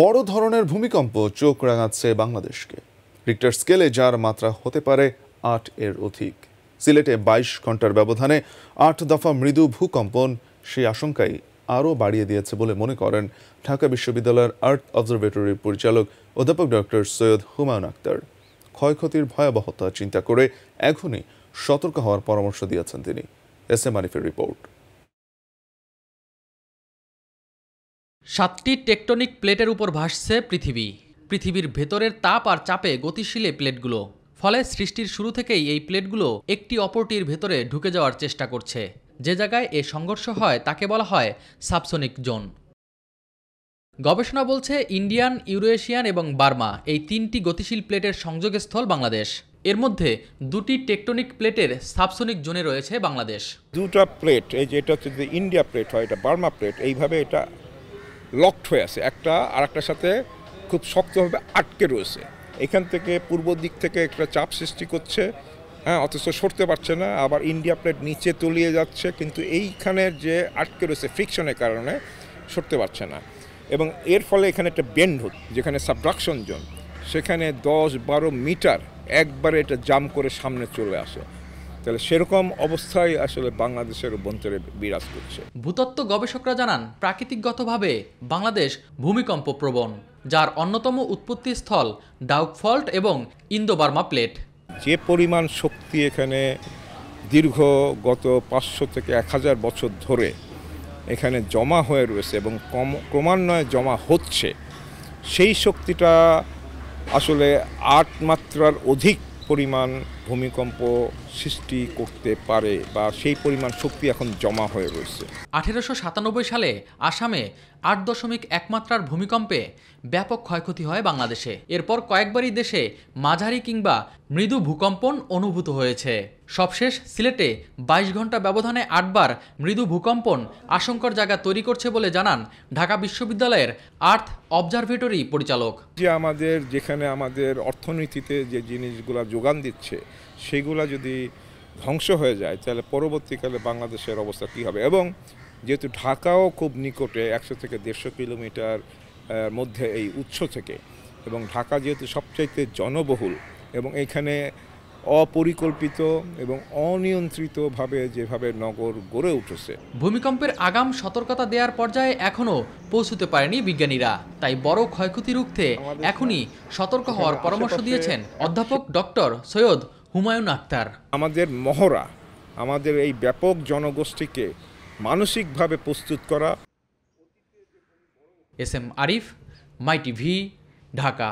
বড় ধরনের ভূমিকম্প চোখ রাঙাচ্ছে বাংলাদেশকে রিক্টার স্কেলে যার মাত্রা হতে পারে আট এর অধিক সিলেটে ২২ ঘন্টার ব্যবধানে আট দফা মৃদু ভূকম্পন সেই আশঙ্কাই আরও বাড়িয়ে দিয়েছে বলে মনে করেন ঢাকা বিশ্ববিদ্যালয়ের আর্থ অবজারভেটরির পরিচালক অধ্যাপক ডক্টর সৈয়দ হুমায়ুন আক্তার ক্ষয়ক্ষতির ভয়াবহতা চিন্তা করে এখনই সতর্ক হওয়ার পরামর্শ দিয়েছেন তিনি এস এম আরিফের রিপোর্ট সাতটি টেকটনিক প্লেটের উপর ভাসছে পৃথিবী পৃথিবীর ভেতরের তাপ আর চাপে গতিশীলে প্লেটগুলো ফলে সৃষ্টির শুরু থেকেই এই প্লেটগুলো একটি অপরটির ভেতরে ঢুকে যাওয়ার চেষ্টা করছে যে জায়গায় এ সংঘর্ষ হয় তাকে বলা হয় সাবসনিক জোন গবেষণা বলছে ইন্ডিয়ান ইউরোয়েশিয়ান এবং বার্মা এই তিনটি গতিশীল প্লেটের সংযোগস্থল বাংলাদেশ এর মধ্যে দুটি টেকটনিক প্লেটের সাবসনিক জোনে রয়েছে বাংলাদেশ দুটা প্লেট এই যে এটা হচ্ছে যে ইন্ডিয়া প্লেট হয় এটা বার্মা প্লেট এইভাবে এটা লকড হয়ে আছে একটা আর একটার সাথে খুব শক্তভাবে আটকে রয়েছে এখান থেকে পূর্ব দিক থেকে একটা চাপ সৃষ্টি করছে হ্যাঁ অথচ সরতে পারছে না আবার ইন্ডিয়া প্লেট নিচে তলিয়ে যাচ্ছে কিন্তু এইখানের যে আটকে রয়েছে ফ্রিকশনের কারণে সরতে পারছে না এবং এর ফলে এখানে একটা বেন্ড যেখানে সাবডাকশন জোন সেখানে দশ বারো মিটার একবারে এটা জাম করে সামনে চলে আসে তাহলে সেরকম অবস্থায় আসলে বাংলাদেশের অভ্যন্তরে বিরাজ করছে ভূতত্ত্ব গবেষকরা জানান প্রাকৃতিকগতভাবে বাংলাদেশ ভূমিকম্প প্রবণ যার অন্যতম উৎপত্তি স্থল ডাউক ফল্ট এবং ইন্দো বার্মা প্লেট যে পরিমাণ শক্তি এখানে দীর্ঘ গত পাঁচশো থেকে এক হাজার বছর ধরে এখানে জমা হয়ে রয়েছে এবং কম ক্রমান্বয়ে জমা হচ্ছে সেই শক্তিটা আসলে আট মাত্রার অধিক পরিমাণ ভূমিকম্প সৃষ্টি করতে পারে বা সেই পরিমাণ শক্তি এখন জমা হয়ে রয়েছে আঠেরোশো সাতানব্বই সালে আসামে আট দশমিক একমাত্রার ভূমিকম্পে ব্যাপক ক্ষয়ক্ষতি হয় বাংলাদেশে এরপর কয়েকবারই দেশে মাঝারি কিংবা মৃদু ভূকম্পন অনুভূত হয়েছে সবশেষ সিলেটে ২২ ঘন্টা ব্যবধানে আটবার মৃদু ভূকম্পন আশঙ্কর জায়গা তৈরি করছে বলে জানান ঢাকা বিশ্ববিদ্যালয়ের আর্থ অবজারভেটরি পরিচালক যে আমাদের যেখানে আমাদের অর্থনীতিতে যে জিনিসগুলো যোগান দিচ্ছে সেগুলো যদি ধ্বংস হয়ে যায় তাহলে পরবর্তীকালে বাংলাদেশের অবস্থা কী হবে এবং যেহেতু ঢাকাও খুব নিকটে একশো থেকে দেড়শো কিলোমিটার মধ্যে এই উৎস থেকে এবং ঢাকা যেহেতু সবচাইতে জনবহুল এবং এখানে অপরিকল্পিত এবং অনিয়ন্ত্রিতভাবে যেভাবে নগর গড়ে উঠেছে ভূমিকম্পের আগাম সতর্কতা দেওয়ার পর্যায়ে এখনও পৌঁছতে পারেনি বিজ্ঞানীরা তাই বড় ক্ষয়ক্ষতি রুখতে এখনই সতর্ক হওয়ার পরামর্শ দিয়েছেন অধ্যাপক ডক্টর সৈয়দ হুমায়ুন আক্তার আমাদের মহড়া আমাদের এই ব্যাপক জনগোষ্ঠীকে মানসিকভাবে প্রস্তুত করা S M Arif my TV Dhaka